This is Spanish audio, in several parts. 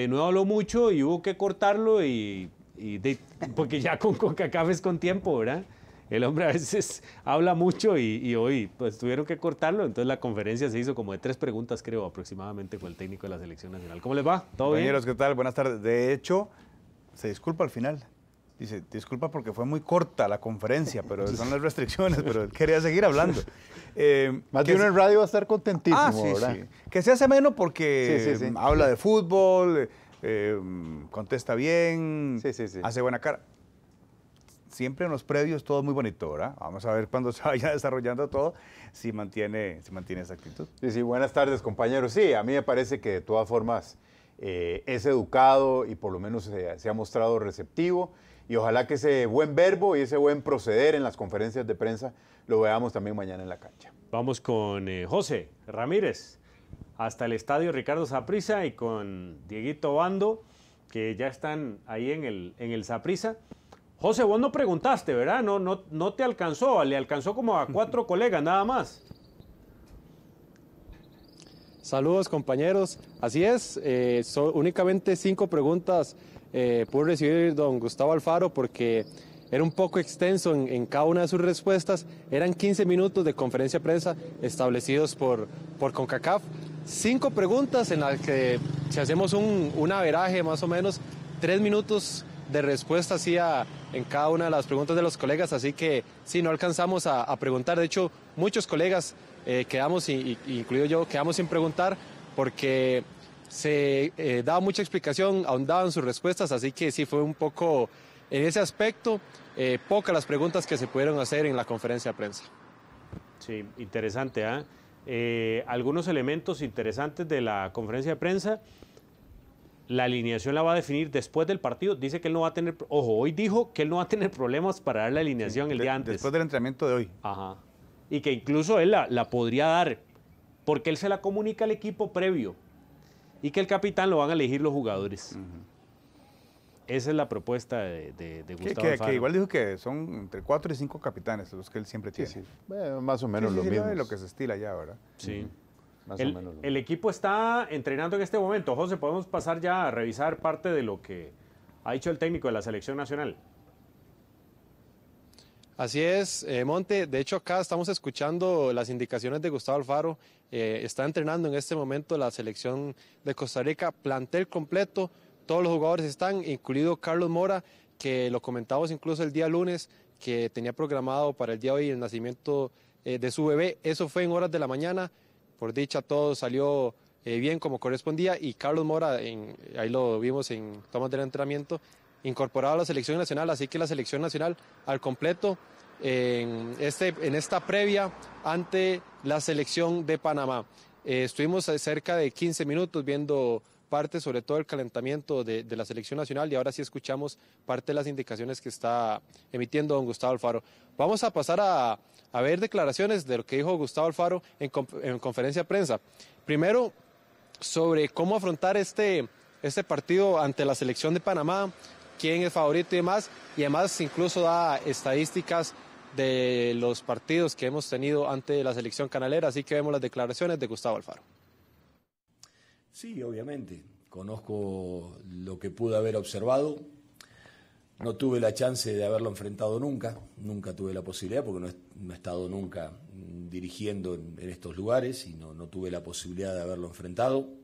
de nuevo habló mucho y hubo que cortarlo y, porque ya con que es con tiempo, ¿verdad? El hombre a veces habla mucho y, hoy pues tuvieron que cortarlo, entonces la conferencia se hizo como de tres preguntas, creo, aproximadamente con el técnico de la selección nacional. ¿Cómo les va? ¿Todo bien. bien? ¿qué tal? Buenas tardes. De hecho, se disculpa al final. Dice, disculpa porque fue muy corta la conferencia, pero son las restricciones, pero quería seguir hablando. Eh, Más bien en radio va a estar contentísimo, ah, Que se hace menos porque habla de fútbol, eh, em, contesta bien, hace buena cara. Siempre en los previos todo muy bonito, ¿verdad? Vamos a ver cuando se vaya desarrollando todo si mantiene, si mantiene esa actitud. Sí, sí, buenas tardes, compañeros. Sí, a mí me parece que de todas formas eh, es educado y por lo menos se ha mostrado receptivo y ojalá que ese buen verbo y ese buen proceder en las conferencias de prensa lo veamos también mañana en la cancha. Vamos con eh, José Ramírez hasta el estadio Ricardo Saprisa y con Dieguito Bando, que ya están ahí en el, en el Saprisa. José, vos no preguntaste, ¿verdad? No, no, te alcanzó, le alcanzó como a cuatro colegas nada más. Saludos compañeros, así es, eh, son únicamente cinco preguntas eh, pude recibir don Gustavo Alfaro porque era un poco extenso en, cada una de sus respuestas. Eran 15 minutos de conferencia prensa establecidos por, por CONCACAF. Cinco preguntas en las que, si hacemos un, un averaje más o menos, tres minutos de respuesta hacía en cada una de las preguntas de los colegas, así que sí, no alcanzamos a, preguntar. De hecho, muchos colegas eh, quedamos, incluido yo, quedamos sin preguntar porque se eh, daba mucha explicación, ahondaban sus respuestas, así que sí fue un poco en ese aspecto, eh, pocas las preguntas que se pudieron hacer en la conferencia de prensa. Sí, interesante. ¿ah? Eh, algunos elementos interesantes de la conferencia de prensa. La alineación la va a definir después del partido. Dice que él no va a tener, ojo, hoy dijo que él no va a tener problemas para dar la alineación el día antes. Después del entrenamiento de hoy. Ajá. Y que incluso él la podría dar, porque él se la comunica al equipo previo y que el capitán lo van a elegir los jugadores. Esa es la propuesta de, Gustavo que, que, igual dijo que son entre cuatro y cinco capitanes los que él siempre tiene. más o menos lo mismo. lo que se estila ya, ¿verdad? Sí. el, El equipo está entrenando en este momento. José, podemos pasar ya a revisar parte de lo que ha dicho el técnico de la selección nacional. Así es, eh, Monte. De hecho, acá estamos escuchando las indicaciones de Gustavo Alfaro. Eh, está entrenando en este momento la selección de Costa Rica, plantel completo. Todos los jugadores están, incluido Carlos Mora, que lo comentamos incluso el día lunes, que tenía programado para el día de hoy el nacimiento eh, de su bebé. Eso fue en horas de la mañana. Por dicha, todo salió bien como correspondía y Carlos Mora, ahí lo vimos en tomas del entrenamiento, incorporado a la selección nacional, así que la selección nacional al completo en, este, en esta previa ante la selección de Panamá. Eh, estuvimos cerca de 15 minutos viendo parte sobre todo el calentamiento de, la selección nacional y ahora sí escuchamos parte de las indicaciones que está emitiendo don Gustavo Alfaro. Vamos a pasar a, ver declaraciones de lo que dijo Gustavo Alfaro en, en conferencia de prensa. Primero, sobre cómo afrontar este, este partido ante la selección de Panamá, quién es favorito y demás, y además incluso da estadísticas de los partidos que hemos tenido ante la selección canalera, así que vemos las declaraciones de Gustavo Alfaro. Sí, obviamente, conozco lo que pude haber observado, no tuve la chance de haberlo enfrentado nunca, nunca tuve la posibilidad, porque no he, estado nunca dirigiendo en, estos lugares y no tuve la posibilidad de haberlo enfrentado.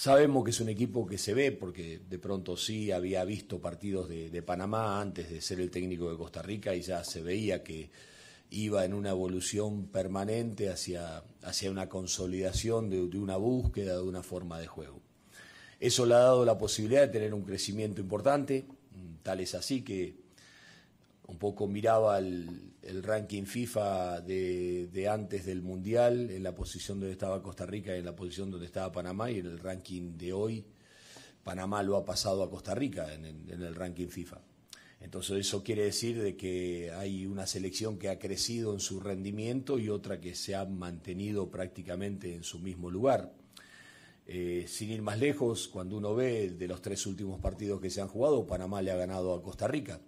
Sabemos que es un equipo que se ve, porque de pronto sí había visto partidos de, Panamá antes de ser el técnico de Costa Rica y ya se veía que iba en una evolución permanente hacia, hacia una consolidación de, una búsqueda, de una forma de juego. Eso le ha dado la posibilidad de tener un crecimiento importante, tal es así que un poco miraba el, ranking FIFA de, antes del Mundial, en la posición donde estaba Costa Rica y en la posición donde estaba Panamá, y en el ranking de hoy, Panamá lo ha pasado a Costa Rica en, el ranking FIFA. Entonces eso quiere decir de que hay una selección que ha crecido en su rendimiento y otra que se ha mantenido prácticamente en su mismo lugar. Eh, sin ir más lejos, cuando uno ve de los tres últimos partidos que se han jugado, Panamá le ha ganado a Costa Rica.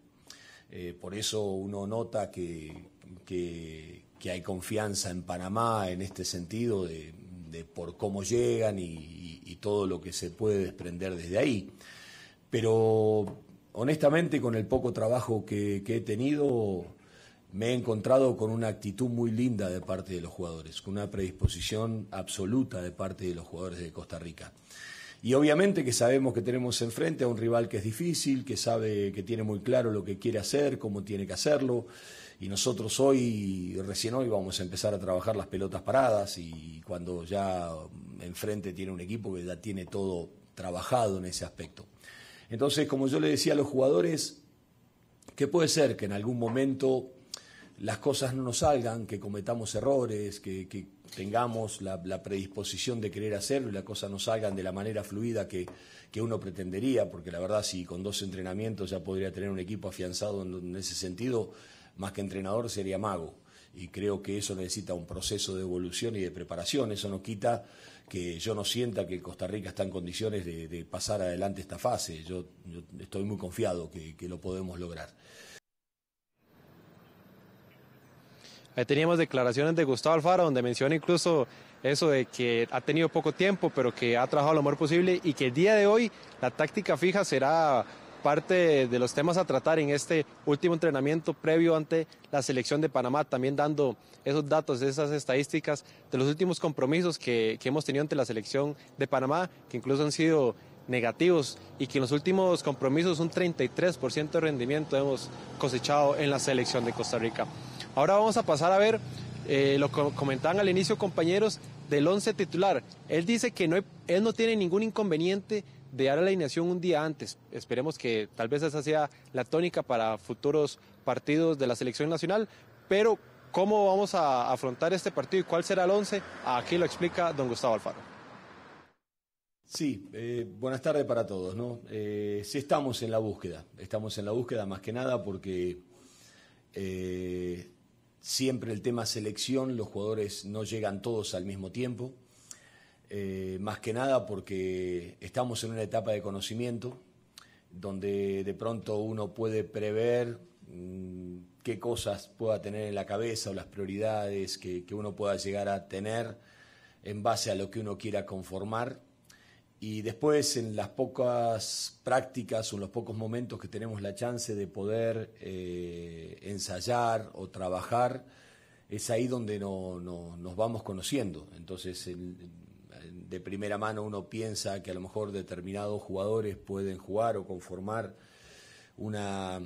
Eh, por eso uno nota que, que, hay confianza en Panamá en este sentido de, por cómo llegan y, todo lo que se puede desprender desde ahí. Pero honestamente, con el poco trabajo que he tenido, me he encontrado con una actitud muy linda de parte de los jugadores, con una predisposición absoluta de parte de los jugadores de Costa Rica. Y obviamente que sabemos que tenemos enfrente a un rival que es difícil, que sabe, que tiene muy claro lo que quiere hacer, cómo tiene que hacerlo. Y nosotros hoy, recién hoy, vamos a empezar a trabajar las pelotas paradas y cuando ya enfrente tiene un equipo que ya tiene todo trabajado en ese aspecto. Entonces, como yo le decía a los jugadores, que puede ser que en algún momento las cosas no nos salgan, que cometamos errores, que, que tengamos la, predisposición de querer hacerlo y las cosas no salgan de la manera fluida que, uno pretendería, porque la verdad si con dos entrenamientos ya podría tener un equipo afianzado en, ese sentido, más que entrenador sería mago y creo que eso necesita un proceso de evolución y de preparación. Eso no quita que yo no sienta que Costa Rica está en condiciones de, pasar adelante esta fase. Yo, estoy muy confiado que lo podemos lograr. Ahí teníamos declaraciones de Gustavo Alfaro, donde menciona incluso eso de que ha tenido poco tiempo, pero que ha trabajado lo mejor posible y que el día de hoy la táctica fija será parte de los temas a tratar en este último entrenamiento previo ante la selección de Panamá, también dando esos datos, esas estadísticas de los últimos compromisos que, que hemos tenido ante la selección de Panamá, que incluso han sido negativos y que en los últimos compromisos un 33% de rendimiento hemos cosechado en la selección de Costa Rica. Ahora vamos a pasar a ver, eh, lo que comentaban al inicio compañeros, del 11 titular. Él dice que no, él no tiene ningún inconveniente de dar la alineación un día antes. Esperemos que tal vez esa sea la tónica para futuros partidos de la selección nacional, pero cómo vamos a afrontar este partido y cuál será el 11, aquí lo explica don Gustavo Alfaro. Sí, eh, buenas tardes para todos. ¿no? Eh, sí estamos en la búsqueda, estamos en la búsqueda más que nada porque Siempre el tema selección, los jugadores no llegan todos al mismo tiempo, eh, más que nada porque estamos en una etapa de conocimiento, donde de pronto uno puede prever mm, qué cosas pueda tener en la cabeza o las prioridades que, uno pueda llegar a tener en base a lo que uno quiera conformar y después, en las pocas prácticas o en los pocos momentos que tenemos la chance de poder eh, ensayar o trabajar, es ahí donde no, nos vamos conociendo. Entonces, de primera mano uno piensa que a lo mejor determinados jugadores pueden jugar o conformar una,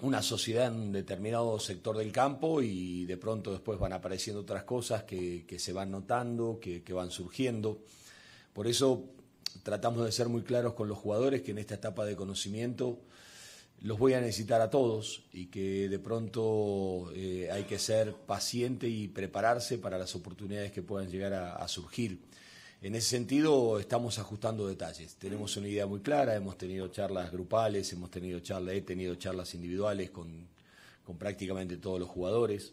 una sociedad en un determinado sector del campo y de pronto después van apareciendo otras cosas que, se van notando, que, van surgiendo. Por eso tratamos de ser muy claros con los jugadores que en esta etapa de conocimiento los voy a necesitar a todos y que de pronto eh, hay que ser paciente y prepararse para las oportunidades que puedan llegar a, surgir. En ese sentido, estamos ajustando detalles. Tenemos una idea muy clara, hemos tenido charlas grupales, hemos tenido charlas, he tenido charlas individuales con prácticamente todos los jugadores.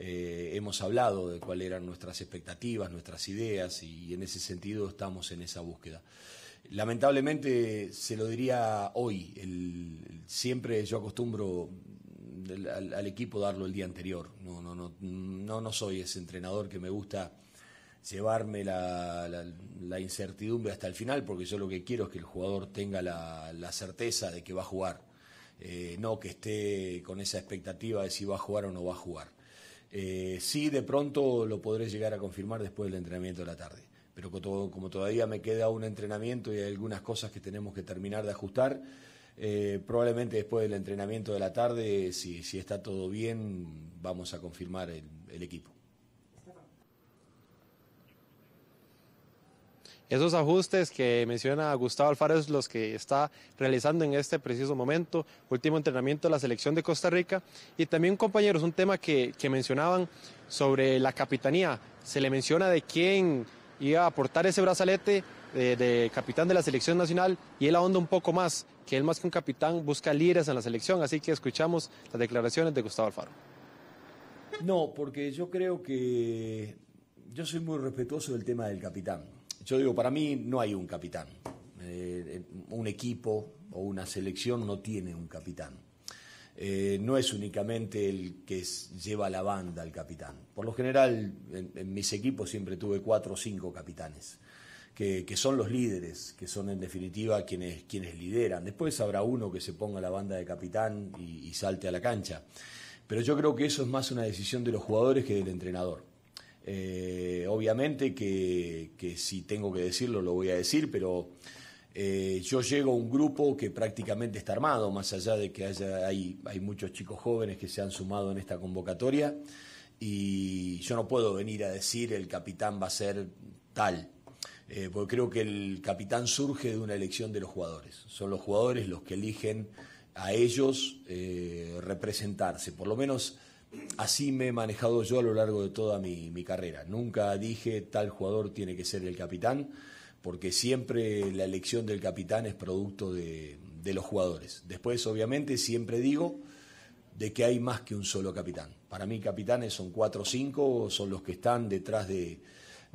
Eh, hemos hablado de cuáles eran nuestras expectativas, nuestras ideas y, en ese sentido estamos en esa búsqueda. Lamentablemente se lo diría hoy, siempre yo acostumbro al, equipo darlo el día anterior, no, no, no, no, no soy ese entrenador que me gusta llevarme la, incertidumbre hasta el final, porque yo lo que quiero es que el jugador tenga la, certeza de que va a jugar, eh, no que esté con esa expectativa de si va a jugar o no va a jugar. Eh, sí, de pronto lo podré llegar a confirmar después del entrenamiento de la tarde. Pero como todavía me queda un entrenamiento y hay algunas cosas que tenemos que terminar de ajustar, eh, probablemente después del entrenamiento de la tarde, si, está todo bien, vamos a confirmar el equipo. Esos ajustes que menciona Gustavo Alfaro es los que está realizando en este preciso momento, último entrenamiento de la selección de Costa Rica. Y también, compañeros, un tema que, mencionaban sobre la capitanía. Se le menciona de quién iba a aportar ese brazalete de, eh, de, capitán de la selección nacional y él ahonda un poco más, que él más que un capitán busca líderes en la selección. Así que escuchamos las declaraciones de Gustavo Alfaro. No, porque yo creo que yo soy muy respetuoso del tema del capitán yo digo, para mí no hay un capitán. Eh, eh, un equipo o una selección no tiene un capitán. Eh, no es únicamente el que lleva la banda al capitán. Por lo general, en, mis equipos siempre tuve cuatro o cinco capitanes, que, son los líderes, que son en definitiva quienes, lideran. Después habrá uno que se ponga la banda de capitán y salte a la cancha. Pero yo creo que eso es más una decisión de los jugadores que del entrenador. Eh, obviamente que, si tengo que decirlo lo voy a decir, pero eh, yo llego a un grupo que prácticamente está armado, más allá de que haya, hay, muchos chicos jóvenes que se han sumado en esta convocatoria y yo no puedo venir a decir el capitán va a ser tal, eh, porque creo que el capitán surge de una elección de los jugadores. Son los jugadores los que eligen a ellos representarse. Por lo menos así me he manejado yo a lo largo de toda mi, carrera. Nunca dije tal jugador tiene que ser el capitán, porque siempre la elección del capitán es producto de, los jugadores. Después, obviamente, siempre digo de que hay más que un solo capitán. Para mí, capitanes son cuatro o cinco, son los que están detrás del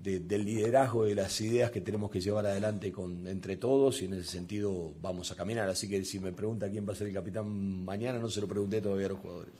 liderazgo, de las ideas que tenemos que llevar adelante con, entre todos y en ese sentido vamos a caminar. Así que si me pregunta quién va a ser el capitán mañana, no se lo pregunté todavía a los jugadores.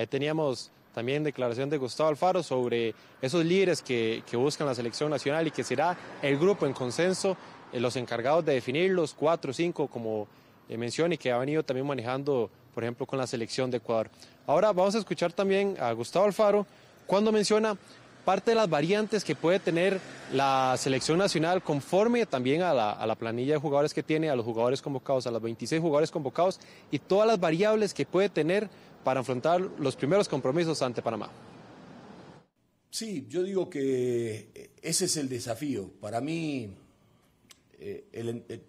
Ahí eh, teníamos también declaración de Gustavo Alfaro sobre esos líderes que, buscan la selección nacional y que será el grupo en consenso, eh, los encargados de definirlos, cuatro o cinco, como eh, menciona y que ha venido también manejando, por ejemplo, con la selección de Ecuador. Ahora vamos a escuchar también a Gustavo Alfaro cuando menciona parte de las variantes que puede tener la selección nacional conforme también a la, planilla de jugadores que tiene, a los jugadores convocados, a los 26 jugadores convocados y todas las variables que puede tener para afrontar los primeros compromisos ante Panamá. Sí, yo digo que ese es el desafío. Para mí eh, eh,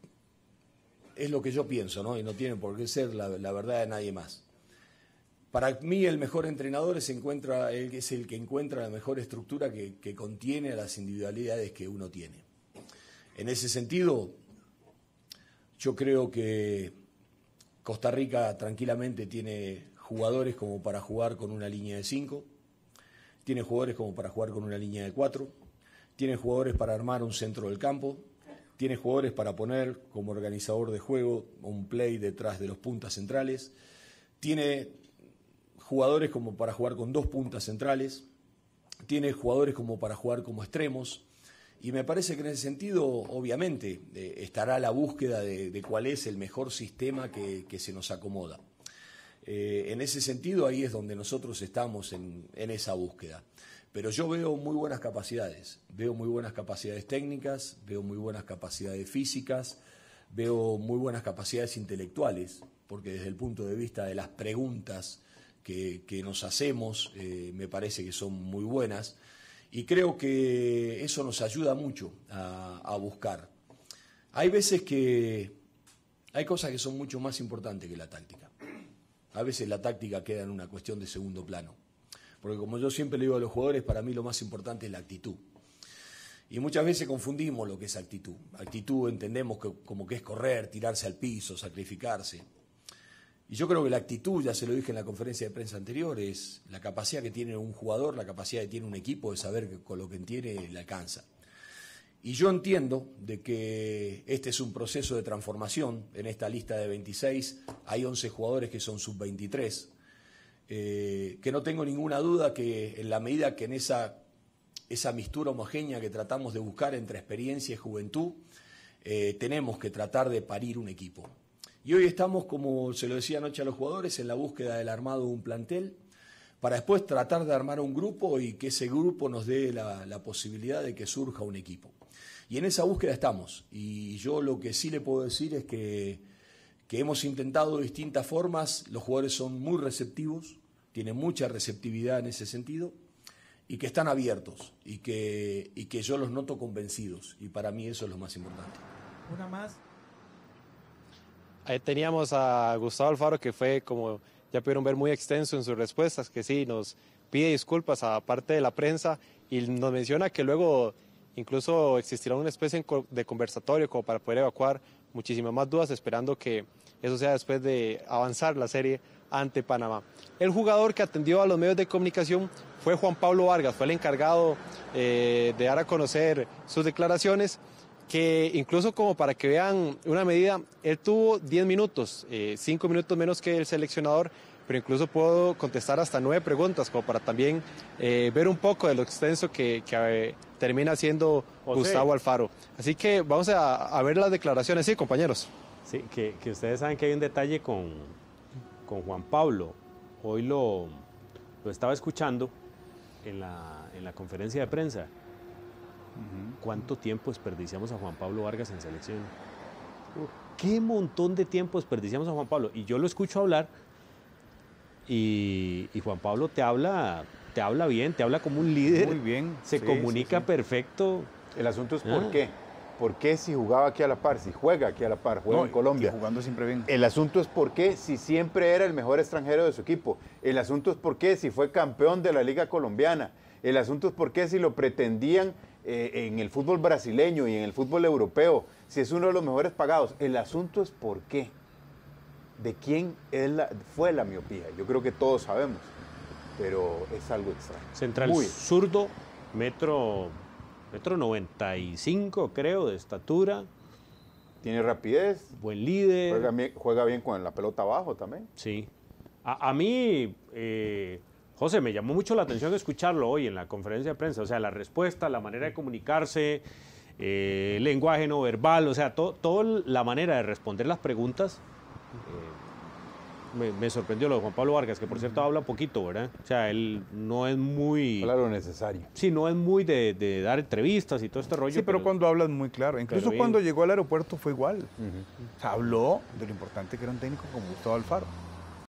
es lo que yo pienso, ¿no? Y no tiene por qué ser la verdad de nadie más. Para mí el mejor entrenador es, el que encuentra la mejor estructura que, contiene a las individualidades que uno tiene. En ese sentido, yo creo que Costa Rica tranquilamente tiene jugadores como para jugar con una línea de 5, tiene jugadores como para jugar con una línea de 4, tiene jugadores para armar un centro del campo, tiene jugadores para poner como organizador de juego un play detrás de los puntas centrales, tiene jugadores como para jugar con dos puntas centrales, tiene jugadores como para jugar como extremos. Y me parece que en ese sentido, obviamente, eh, estará la búsqueda de, cuál es el mejor sistema que, se nos acomoda. Eh, en ese sentido, ahí es donde nosotros estamos en, en, esa búsqueda. Pero yo veo muy buenas capacidades, veo muy buenas capacidades técnicas, veo muy buenas capacidades físicas, veo muy buenas capacidades intelectuales, porque desde el punto de vista de las preguntas que, nos hacemos, eh, me parece que son muy buenas, y creo que eso nos ayuda mucho a, buscar. Hay veces que hay cosas que son mucho más importantes que la táctica. A veces la táctica queda en una cuestión de segundo plano. Porque como yo siempre le digo a los jugadores, para mí lo más importante es la actitud. Y muchas veces confundimos lo que es actitud. Actitud entendemos como que es correr, tirarse al piso, sacrificarse. Y yo creo que la actitud, ya se lo dije en la conferencia de prensa anterior, es la capacidad que tiene un jugador, la capacidad que tiene un equipo de saber que con lo que tiene le alcanza. Y yo entiendo de que este es un proceso de transformación. En esta lista de 26 hay 11 jugadores que son sub-23. Eh, que no tengo ninguna duda que en la medida que en esa, mistura homogénea que tratamos de buscar entre experiencia y juventud, eh, tenemos que tratar de parir un equipo. Y hoy estamos, como se lo decía anoche a los jugadores, en la búsqueda del armado de un plantel, para después tratar de armar un grupo y que ese grupo nos dé la, posibilidad de que surja un equipo. Y en esa búsqueda estamos. Y yo lo que sí le puedo decir es que, hemos intentado distintas formas, los jugadores son muy receptivos, tienen mucha receptividad en ese sentido y que están abiertos y que, y que yo los noto convencidos. Y para mí eso es lo más importante. Una más. Ahí teníamos a Gustavo Alfaro, que fue, como ya pudieron ver, muy extenso en sus respuestas, que sí, nos pide disculpas a parte de la prensa y nos menciona que luego incluso existirá una especie de conversatorio como para poder evacuar muchísimas más dudas, esperando que eso sea después de avanzar la serie ante Panamá. El jugador que atendió a los medios de comunicación fue Juan Pablo Vargas, fue el encargado eh, de dar a conocer sus declaraciones que incluso como para que vean una medida, él tuvo 10 minutos, 5 eh, minutos menos que el seleccionador, pero incluso puedo contestar hasta 9 preguntas, como para también eh, ver un poco de lo extenso que, eh, termina siendo Gustavo Alfaro. Así que vamos a, ver las declaraciones, sí, compañeros. Sí, que, ustedes saben que hay un detalle con, con Juan Pablo. Hoy lo, lo estaba escuchando en la, en la conferencia de prensa ¿Cuánto tiempo desperdiciamos a Juan Pablo Vargas en selección? ¿Qué montón de tiempo desperdiciamos a Juan Pablo? Y yo lo escucho hablar y, Juan Pablo te habla, te habla bien, te habla como un líder. Muy bien. Se comunica perfecto. El asunto es ah. por qué. ¿Por qué si jugaba aquí a la par, si juega aquí a la par, juega en Colombia? jugando siempre bien. El asunto es por qué si siempre era el mejor extranjero de su equipo. El asunto es por qué si fue campeón de la Liga Colombiana. El asunto es por qué si lo pretendían eh, en el fútbol brasileño y en el fútbol europeo, si es uno de los mejores pagados. El asunto es por qué, de quién es fue la miopía. Yo creo que todos sabemos, pero es algo extraño. Central zurdo, metro, metro 95 creo de estatura. Tiene rapidez. Buen líder. Juega bien, con la pelota abajo también. Sí. A, mí... Eh, José, me llamó mucho la atención escucharlo hoy en la conferencia de prensa, o sea, la respuesta, la manera de comunicarse, eh, el lenguaje no verbal, o sea, toda la manera de responder las preguntas. Eh, me, sorprendió lo de Juan Pablo Vargas, que por cierto habla poquito, ¿verdad? O sea, él no es muy... Claro, necesario. Sí, no es muy de, dar entrevistas y todo este rollo. Sí, pero, cuando cuando es muy claro. Incluso cuando llegó al aeropuerto fue igual. habló de lo importante que era un técnico como Gustavo Alfaro.